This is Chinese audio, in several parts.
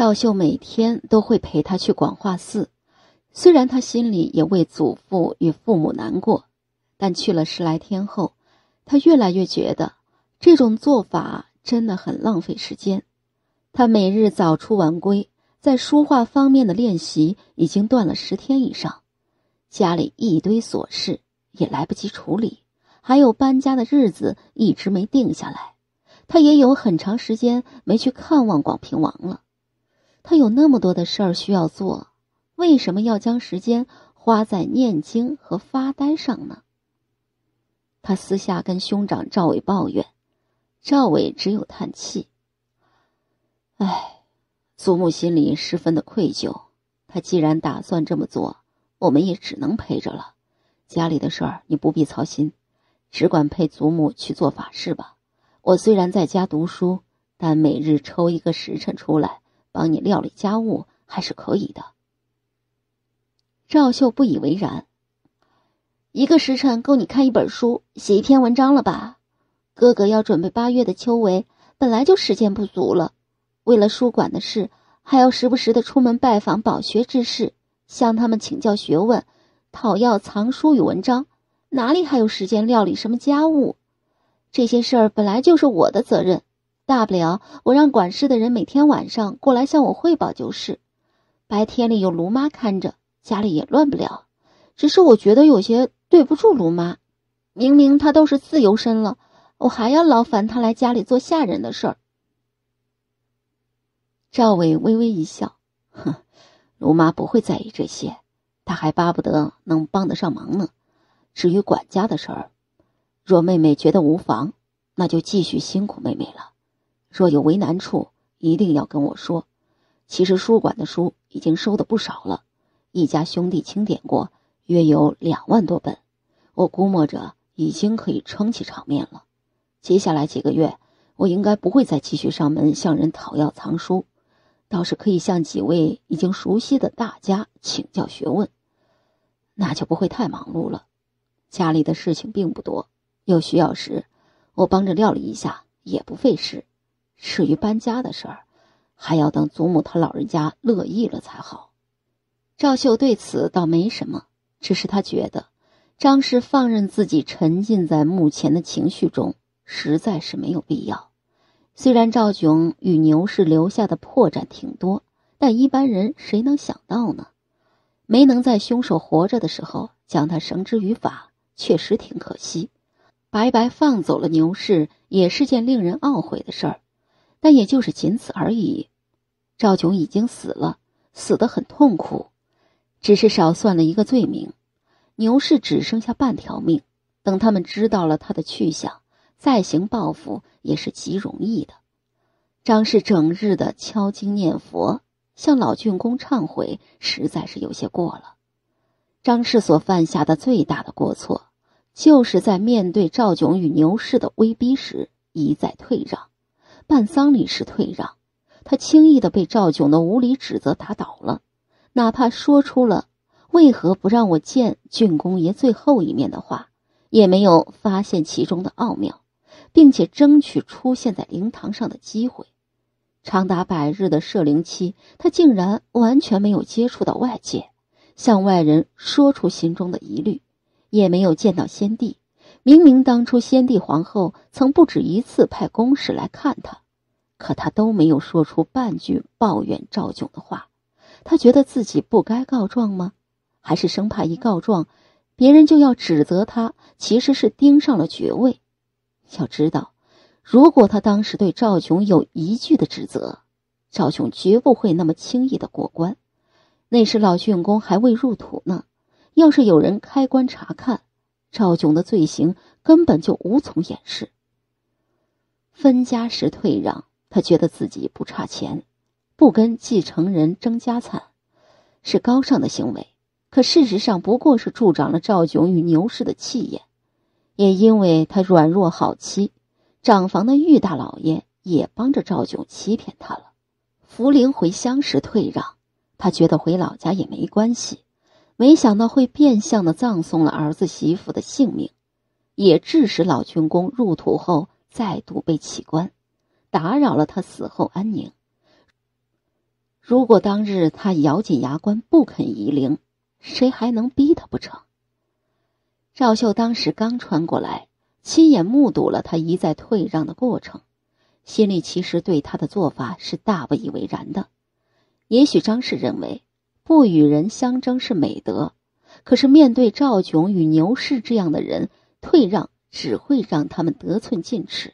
赵秀每天都会陪他去广化寺，虽然他心里也为祖父与父母难过，但去了十来天后，他越来越觉得这种做法真的很浪费时间。他每日早出晚归，在书画方面的练习已经断了十天以上，家里一堆琐事也来不及处理，还有搬家的日子一直没定下来，他也有很长时间没去看望广平王了。他有那么多的事儿需要做，为什么要将时间花在念经和发呆上呢？他私下跟兄长赵伟抱怨，赵伟只有叹气。唉，祖母心里十分的愧疚。他既然打算这么做，我们也只能陪着了。家里的事儿你不必操心，只管陪祖母去做法事吧。我虽然在家读书，但每日抽一个时辰出来。帮你料理家务还是可以的。赵秀不以为然。一个时辰够你看一本书、写一篇文章了吧？哥哥要准备八月的秋闱，本来就时间不足了。为了书馆的事，还要时不时的出门拜访饱学之士，向他们请教学问，讨要藏书与文章，哪里还有时间料理什么家务？这些事儿本来就是我的责任。大不了我让管事的人每天晚上过来向我汇报就是，白天里有卢妈看着，家里也乱不了。只是我觉得有些对不住卢妈，明明她都是自由身了，我还要劳烦她来家里做下人的事儿。赵伟微微一笑，哼，卢妈不会在意这些，她还巴不得能帮得上忙呢。至于管家的事儿，若妹妹觉得无妨，那就继续辛苦妹妹了。若有为难处，一定要跟我说。其实书馆的书已经收的不少了，一家兄弟清点过，约有两万多本。我估摸着已经可以撑起场面了。接下来几个月，我应该不会再继续上门向人讨要藏书，倒是可以向几位已经熟悉的大家请教学问，那就不会太忙碌了。家里的事情并不多，有需要时，我帮着料理一下，也不费事。至于搬家的事儿，还要等祖母他老人家乐意了才好。赵秀对此倒没什么，只是他觉得张氏放任自己沉浸在目前的情绪中，实在是没有必要。虽然赵炯与牛氏留下的破绽挺多，但一般人谁能想到呢？没能在凶手活着的时候将他绳之于法，确实挺可惜。白白放走了牛氏，也是件令人懊悔的事儿。但也就是仅此而已。赵炯已经死了，死得很痛苦，只是少算了一个罪名。牛氏只剩下半条命，等他们知道了他的去向，再行报复也是极容易的。张氏整日的敲经念佛，向老郡公忏悔，实在是有些过了。张氏所犯下的最大的过错，就是在面对赵炯与牛氏的威逼时，一再退让。办丧礼时退让，他轻易的被赵炯的无理指责打倒了。哪怕说出了为何不让我见郡公爷最后一面的话，也没有发现其中的奥妙，并且争取出现在灵堂上的机会。长达百日的设灵期，他竟然完全没有接触到外界，向外人说出心中的疑虑，也没有见到先帝。明明当初先帝皇后曾不止一次派公使来看他，可他都没有说出半句抱怨赵炯的话。他觉得自己不该告状吗？还是生怕一告状，别人就要指责他其实是盯上了爵位？要知道，如果他当时对赵炯有一句的指责，赵炯绝不会那么轻易的过关。那时老郡公还未入土呢，要是有人开棺查看。赵炯的罪行根本就无从掩饰。分家时退让，他觉得自己不差钱，不跟继承人争家产，是高尚的行为。可事实上，不过是助长了赵炯与牛氏的气焰。也因为他软弱好欺，长房的玉大老爷也帮着赵炯欺骗他了。福陵回乡时退让，他觉得回老家也没关系。没想到会变相的葬送了儿子媳妇的性命，也致使老军公入土后再度被起棺，打扰了他死后安宁。如果当日他咬紧牙关不肯移灵，谁还能逼他不成？赵秀当时刚穿过来，亲眼目睹了他一再退让的过程，心里其实对他的做法是大不以为然的。也许张氏认为。不与人相争是美德，可是面对赵炯与牛氏这样的人，退让只会让他们得寸进尺。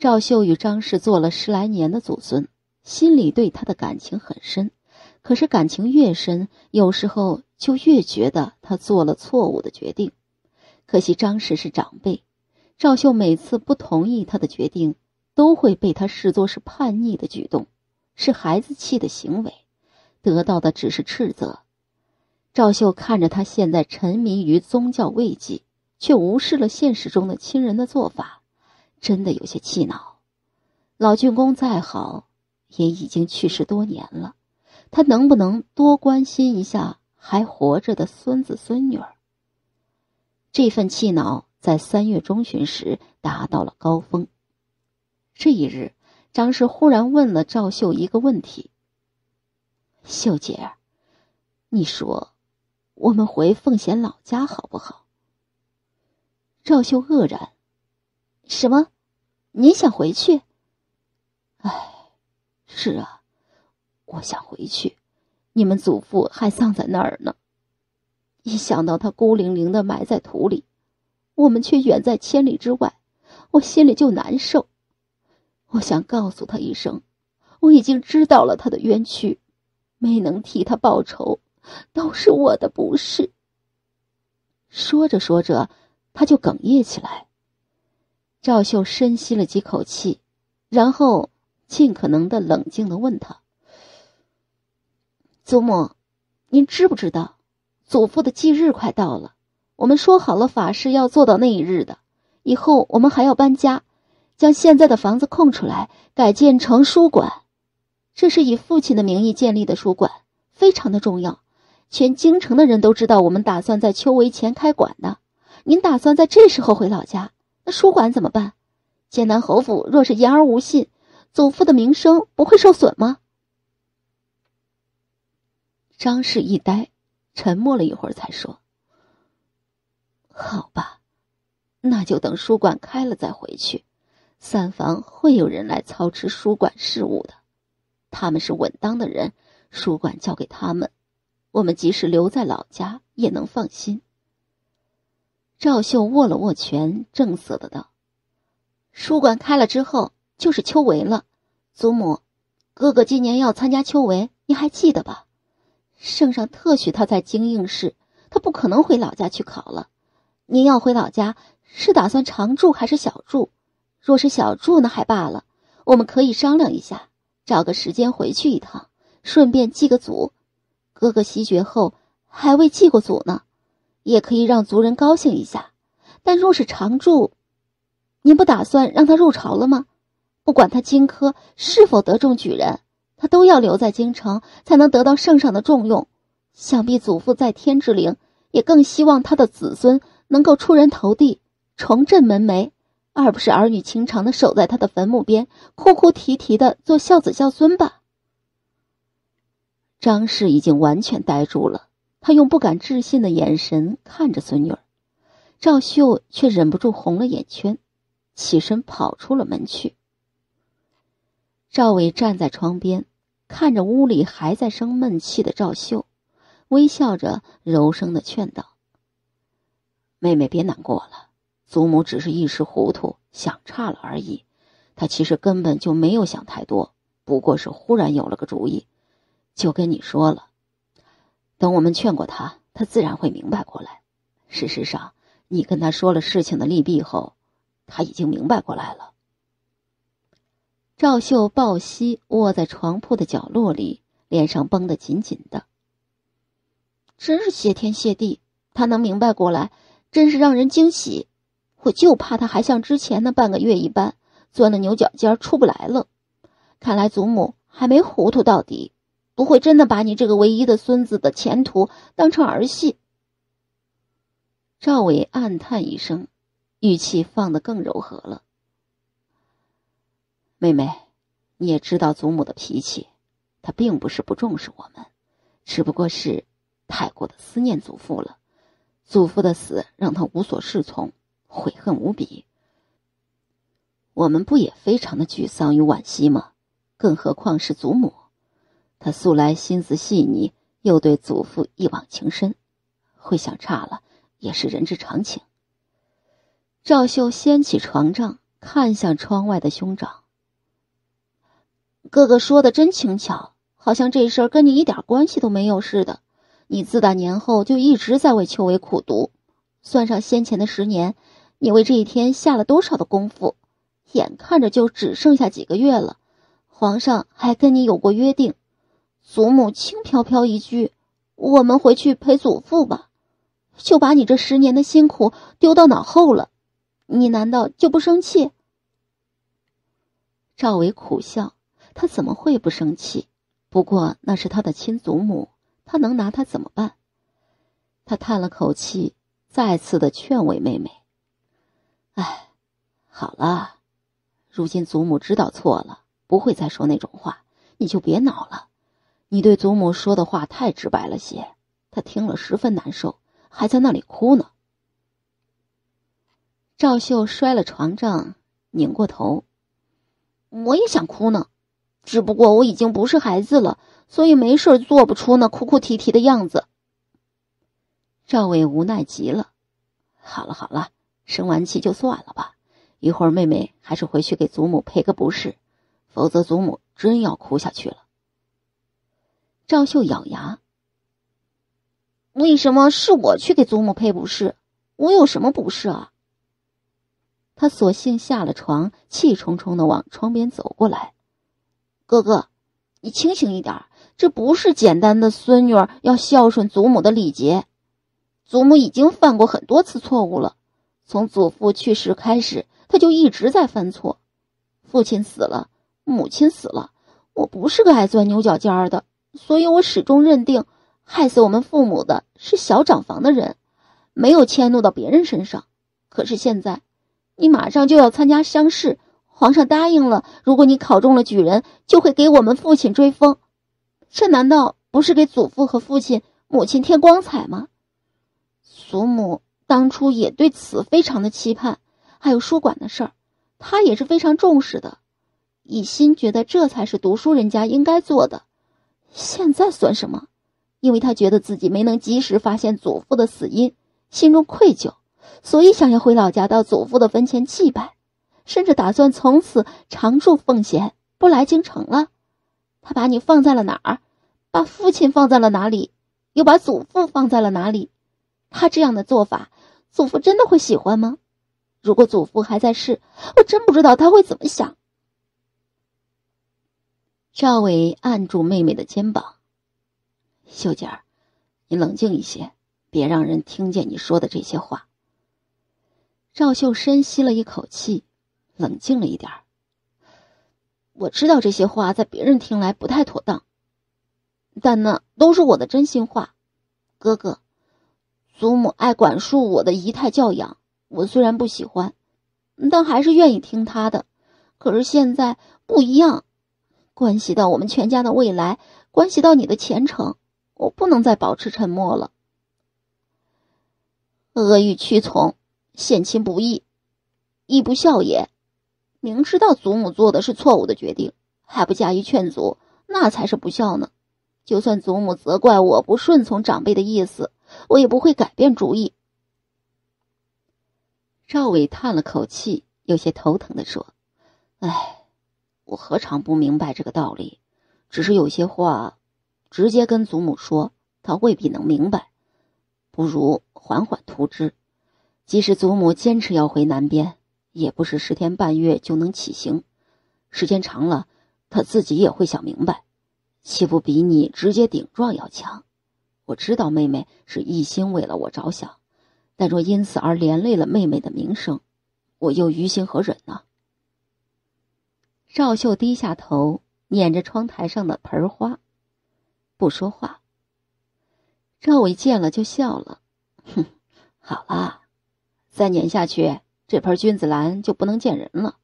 赵秀与张氏做了十来年的祖孙，心里对他的感情很深，可是感情越深，有时候就越觉得他做了错误的决定。可惜张氏是长辈，赵秀每次不同意他的决定，都会被他视作是叛逆的举动，是孩子气的行为。得到的只是斥责。赵秀看着他现在沉迷于宗教慰藉，却无视了现实中的亲人的做法，真的有些气恼。老郡公再好，也已经去世多年了，他能不能多关心一下还活着的孙子孙女儿？这份气恼在三月中旬时达到了高峰。这一日，张氏忽然问了赵秀一个问题。秀姐，你说，我们回奉贤老家好不好？赵秀愕然：“什么？你想回去？”“哎，是啊，我想回去。你们祖父还葬在那儿呢，一想到他孤零零的埋在土里，我们却远在千里之外，我心里就难受。我想告诉他一声，我已经知道了他的冤屈。”没能替他报仇，都是我的不是。说着说着，他就哽咽起来。赵秀深吸了几口气，然后尽可能的冷静的问他：“祖母，您知不知道祖父的忌日快到了？我们说好了法事要做到那一日的，以后我们还要搬家，将现在的房子空出来，改建成书馆。”这是以父亲的名义建立的书馆，非常的重要。全京城的人都知道，我们打算在秋闱前开馆呢。您打算在这时候回老家，那书馆怎么办？艰南侯府若是言而无信，祖父的名声不会受损吗？张氏一呆，沉默了一会儿，才说：“好吧，那就等书馆开了再回去。三房会有人来操持书馆事务的。”他们是稳当的人，书馆交给他们，我们即使留在老家也能放心。赵秀握了握拳，正色的道：“书馆开了之后就是秋闱了，祖母，哥哥今年要参加秋闱，你还记得吧？圣上特许他在京应试，他不可能回老家去考了。您要回老家，是打算常住还是小住？若是小住呢，还罢了，我们可以商量一下。”找个时间回去一趟，顺便祭个祖。哥哥袭爵后还未祭过祖呢，也可以让族人高兴一下。但若是常住，您不打算让他入朝了吗？不管他荆轲是否得中举人，他都要留在京城，才能得到圣上的重用。想必祖父在天之灵，也更希望他的子孙能够出人头地，重振门楣。而不是儿女情长的守在他的坟墓边，哭哭啼啼的做孝子孝孙吧。张氏已经完全呆住了，他用不敢置信的眼神看着孙女儿，赵秀却忍不住红了眼圈，起身跑出了门去。赵伟站在窗边，看着屋里还在生闷气的赵秀，微笑着柔声的劝道：“妹妹，别难过了。”祖母只是一时糊涂，想差了而已。她其实根本就没有想太多，不过是忽然有了个主意，就跟你说了。等我们劝过他，他自然会明白过来。事实上，你跟他说了事情的利弊后，他已经明白过来了。赵秀抱膝卧在床铺的角落里，脸上绷得紧紧的。真是谢天谢地，他能明白过来，真是让人惊喜。我就怕他还像之前那半个月一般，钻了牛角尖出不来了。看来祖母还没糊涂到底，不会真的把你这个唯一的孙子的前途当成儿戏。赵伟暗叹一声，语气放得更柔和了：“妹妹，你也知道祖母的脾气，她并不是不重视我们，只不过是太过的思念祖父了。祖父的死让他无所适从。”悔恨无比，我们不也非常的沮丧与惋惜吗？更何况是祖母，她素来心思细腻，又对祖父一往情深，会想差了也是人之常情。赵秀掀起床帐，看向窗外的兄长。哥哥说的真轻巧，好像这事儿跟你一点关系都没有似的。你自打年后就一直在为秋闱苦读，算上先前的十年。你为这一天下了多少的功夫？眼看着就只剩下几个月了，皇上还跟你有过约定。祖母轻飘飘一句：“我们回去陪祖父吧”，就把你这十年的辛苦丢到脑后了。你难道就不生气？赵伟苦笑，他怎么会不生气？不过那是他的亲祖母，他能拿他怎么办？他叹了口气，再次的劝慰妹妹。哎，好了，如今祖母知道错了，不会再说那种话，你就别恼了。你对祖母说的话太直白了些，她听了十分难受，还在那里哭呢。赵秀摔了床帐，拧过头。我也想哭呢，只不过我已经不是孩子了，所以没事做不出那哭哭啼啼的样子。赵伟无奈极了，好了好了。生完气就算了吧，一会儿妹妹还是回去给祖母赔个不是，否则祖母真要哭下去了。赵秀咬牙：“为什么是我去给祖母赔不是？我有什么不是啊？”她索性下了床，气冲冲的往窗边走过来。“哥哥，你清醒一点，这不是简单的孙女儿要孝顺祖母的礼节，祖母已经犯过很多次错误了。”从祖父去世开始，他就一直在犯错。父亲死了，母亲死了，我不是个爱钻牛角尖儿的，所以我始终认定，害死我们父母的是小长房的人，没有迁怒到别人身上。可是现在，你马上就要参加乡试，皇上答应了，如果你考中了举人，就会给我们父亲追封。这难道不是给祖父和父亲、母亲添光彩吗？祖母。当初也对此非常的期盼，还有书馆的事儿，他也是非常重视的。一心觉得这才是读书人家应该做的。现在算什么？因为他觉得自己没能及时发现祖父的死因，心中愧疚，所以想要回老家到祖父的坟前祭拜，甚至打算从此常住奉贤，不来京城了。他把你放在了哪儿？把父亲放在了哪里？又把祖父放在了哪里？他这样的做法。祖父真的会喜欢吗？如果祖父还在世，我真不知道他会怎么想。赵伟按住妹妹的肩膀：“秀姐儿，你冷静一些，别让人听见你说的这些话。”赵秀深吸了一口气，冷静了一点儿。我知道这些话在别人听来不太妥当，但那都是我的真心话，哥哥。祖母爱管束我的仪态教养，我虽然不喜欢，但还是愿意听她的。可是现在不一样，关系到我们全家的未来，关系到你的前程，我不能再保持沉默了。恶欲屈从，献亲不义，义不孝也。明知道祖母做的是错误的决定，还不加以劝阻，那才是不孝呢。就算祖母责怪我，不顺从长辈的意思。我也不会改变主意。赵伟叹了口气，有些头疼地说：“哎，我何尝不明白这个道理？只是有些话，直接跟祖母说，她未必能明白。不如缓缓图之。即使祖母坚持要回南边，也不是十天半月就能起行。时间长了，她自己也会想明白，岂不比你直接顶撞要强？”我知道妹妹是一心为了我着想，但若因此而连累了妹妹的名声，我又于心何忍呢？赵秀低下头，捻着窗台上的盆花，不说话。赵伟见了就笑了，哼，好了，再捻下去，这盆君子兰就不能见人了。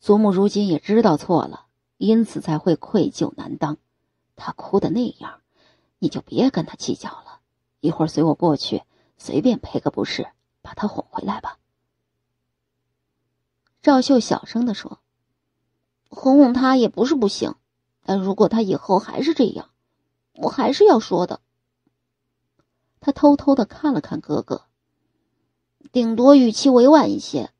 祖母如今也知道错了，因此才会愧疚难当，她哭的那样。你就别跟他计较了，一会儿随我过去，随便赔个不是，把他哄回来吧。赵秀小声的说：“哄哄他也不是不行，但如果他以后还是这样，我还是要说的。”他偷偷的看了看哥哥，顶多语气委婉一些。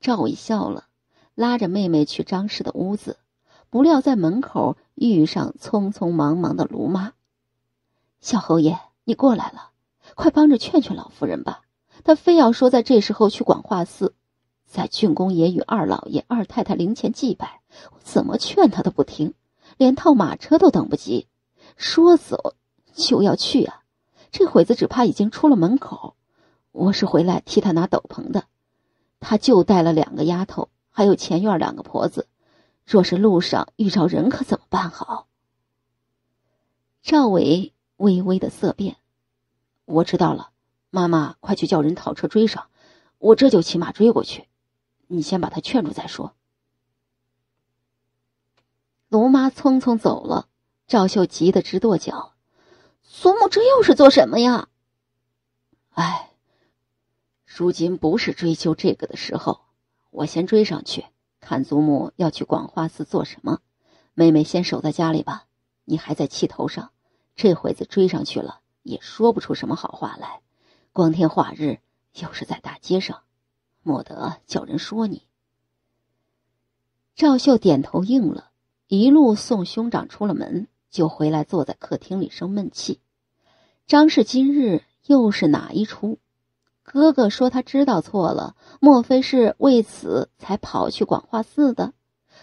赵伟笑了，拉着妹妹去张氏的屋子，不料在门口。遇上匆匆忙忙的卢妈，小侯爷，你过来了，快帮着劝劝老夫人吧。她非要说在这时候去广化寺，在郡公爷与二老爷、二太太灵前祭拜。我怎么劝她都不听，连套马车都等不及，说走就要去啊。这会子只怕已经出了门口。我是回来替她拿斗篷的，她就带了两个丫头，还有前院两个婆子。若是路上遇着人，可怎么办好？赵伟微微的色变。我知道了，妈妈，快去叫人套车追上，我这就骑马追过去。你先把他劝住再说。卢妈匆匆走了，赵秀急得直跺脚。祖母这又是做什么呀？哎，如今不是追究这个的时候，我先追上去。看祖母要去广化寺做什么，妹妹先守在家里吧。你还在气头上，这会子追上去了也说不出什么好话来。光天化日，又是在大街上，莫得叫人说你。赵秀点头应了，一路送兄长出了门，就回来坐在客厅里生闷气。张氏今日又是哪一出？哥哥说他知道错了，莫非是为此才跑去广化寺的？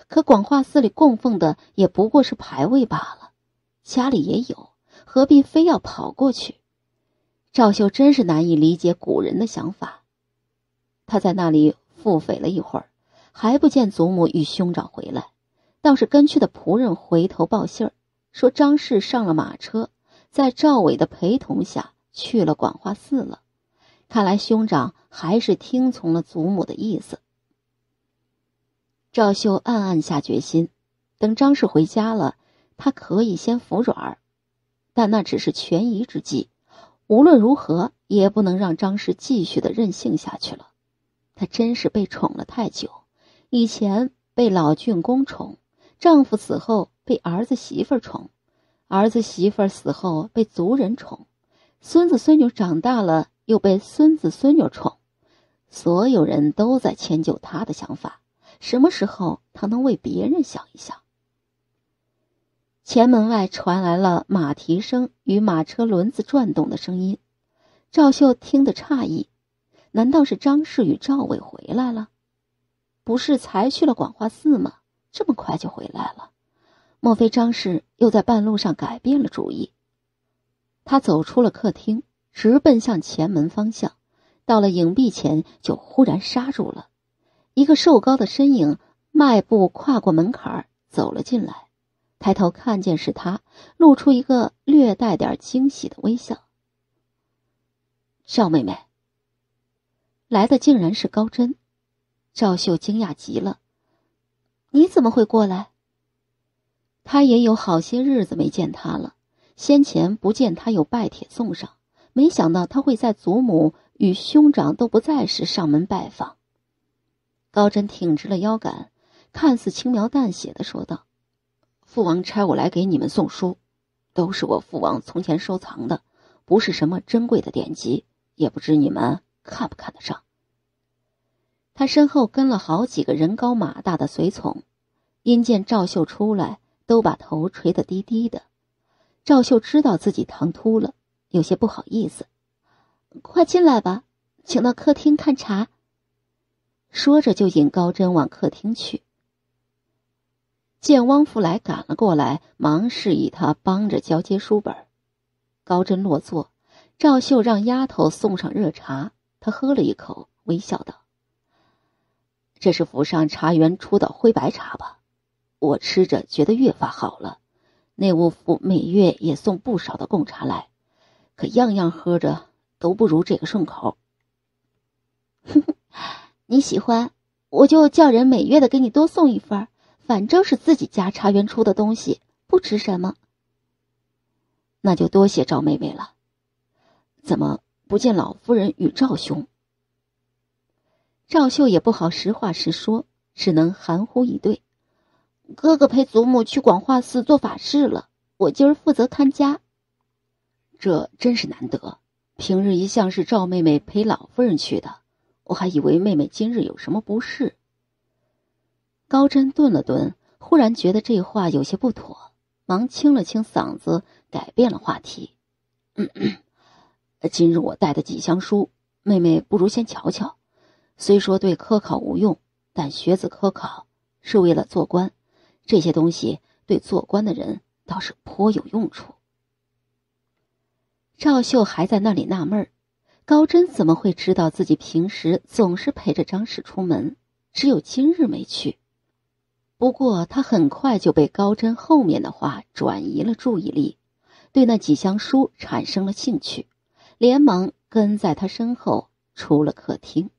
可广化寺里供奉的也不过是牌位罢了，家里也有，何必非要跑过去？赵秀真是难以理解古人的想法。他在那里腹诽了一会儿，还不见祖母与兄长回来，倒是跟去的仆人回头报信儿，说张氏上了马车，在赵伟的陪同下去了广化寺了。看来兄长还是听从了祖母的意思。赵秀暗暗下决心，等张氏回家了，她可以先服软儿。但那只是权宜之计，无论如何也不能让张氏继续的任性下去了。她真是被宠了太久，以前被老郡公宠，丈夫死后被儿子媳妇宠，儿子媳妇死后被族人宠，孙子孙女长大了。又被孙子孙女宠，所有人都在迁就他的想法。什么时候他能为别人想一想？前门外传来了马蹄声与马车轮子转动的声音，赵秀听得诧异：难道是张氏与赵伟回来了？不是才去了广化寺吗？这么快就回来了？莫非张氏又在半路上改变了主意？他走出了客厅。直奔向前门方向，到了影壁前就忽然刹住了。一个瘦高的身影迈步跨过门槛走了进来，抬头看见是他，露出一个略带点惊喜的微笑。赵妹妹，来的竟然是高真！赵秀惊讶极了，你怎么会过来？他也有好些日子没见他了，先前不见他有拜帖送上。没想到他会在祖母与兄长都不在时上门拜访。高真挺直了腰杆，看似轻描淡写的说道：“父王差我来给你们送书，都是我父王从前收藏的，不是什么珍贵的典籍，也不知你们看不看得上。”他身后跟了好几个人高马大的随从，因见赵秀出来，都把头垂得低低的。赵秀知道自己唐突了。有些不好意思，快进来吧，请到客厅看茶。说着就引高真往客厅去。见汪福来赶了过来，忙示意他帮着交接书本。高真落座，赵秀让丫头送上热茶。他喝了一口，微笑道：“这是府上茶园出的灰白茶吧？我吃着觉得越发好了。内务府每月也送不少的贡茶来。”可样样喝着都不如这个顺口。哼哼，你喜欢，我就叫人每月的给你多送一份反正是自己家茶园出的东西，不值什么。那就多谢赵妹妹了。怎么不见老夫人与赵兄？赵秀也不好实话实说，只能含糊以对。哥哥陪祖母去广化寺做法事了，我今儿负责看家。这真是难得，平日一向是赵妹妹陪老夫人去的，我还以为妹妹今日有什么不适。高真顿了顿，忽然觉得这话有些不妥，忙清了清嗓子，改变了话题。今日我带的几箱书，妹妹不如先瞧瞧。虽说对科考无用，但学子科考是为了做官，这些东西对做官的人倒是颇有用处。赵秀还在那里纳闷儿，高真怎么会知道自己平时总是陪着张氏出门，只有今日没去？不过他很快就被高真后面的话转移了注意力，对那几箱书产生了兴趣，连忙跟在他身后出了客厅。